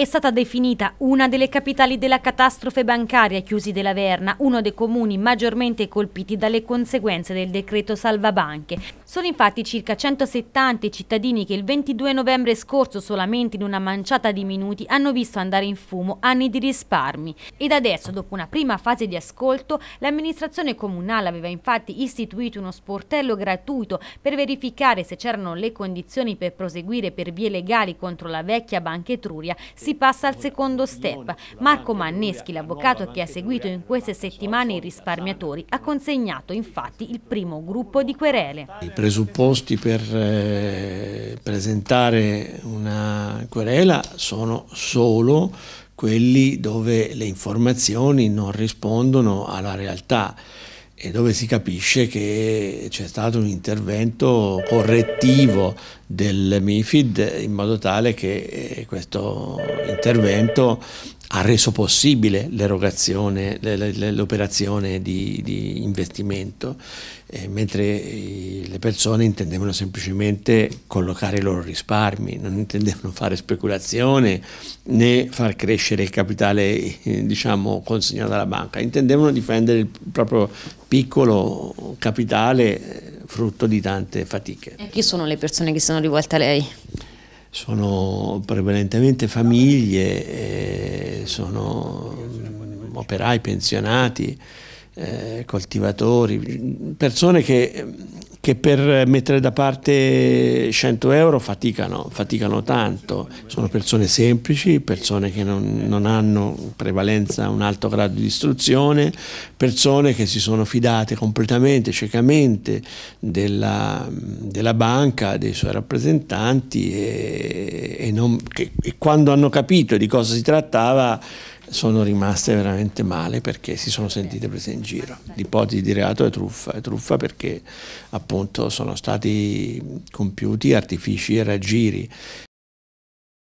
è stata definita una delle capitali della catastrofe bancaria chiusi della Verna, uno dei comuni maggiormente colpiti dalle conseguenze del decreto salvabanche. Sono infatti circa 170 i cittadini che il 22 novembre scorso solamente in una manciata di minuti hanno visto andare in fumo anni di risparmi ed adesso dopo una prima fase di ascolto l'amministrazione comunale aveva infatti istituito uno sportello gratuito per verificare se c'erano le condizioni per proseguire per vie legali contro la vecchia Banca Etruria si passa al secondo step. Marco Manneschi, l'avvocato che ha seguito in queste settimane i risparmiatori, ha consegnato infatti il primo gruppo di querele. I presupposti per eh, presentare una querela sono solo quelli dove le informazioni non rispondono alla realtà e dove si capisce che c'è stato un intervento correttivo del MIFID in modo tale che eh, questo intervento ha reso possibile l'operazione di, di, investimento, eh, mentre eh, le persone intendevano semplicemente collocare i loro risparmi, non intendevano fare speculazione né far crescere il capitale eh, diciamo, consegnato alla banca, intendevano difendere il proprio piccolo capitale frutto di tante fatiche. E chi sono le persone che sono sono rivolte a lei? Sono prevalentemente famiglie, eh, sono operai, pensionati, eh, coltivatori, persone che che per mettere da parte 100 euro faticano, faticano tanto, sono persone semplici, persone che non, non hanno in prevalenza un alto grado di istruzione, persone che si sono fidate completamente, ciecamente della, della banca, dei suoi rappresentanti e, e, non, che, e quando hanno capito di cosa si trattava sono rimaste veramente male perché si sono sentite prese in giro. L'ipotesi di reato è truffa, è truffa perché appunto sono stati compiuti artifici e raggiri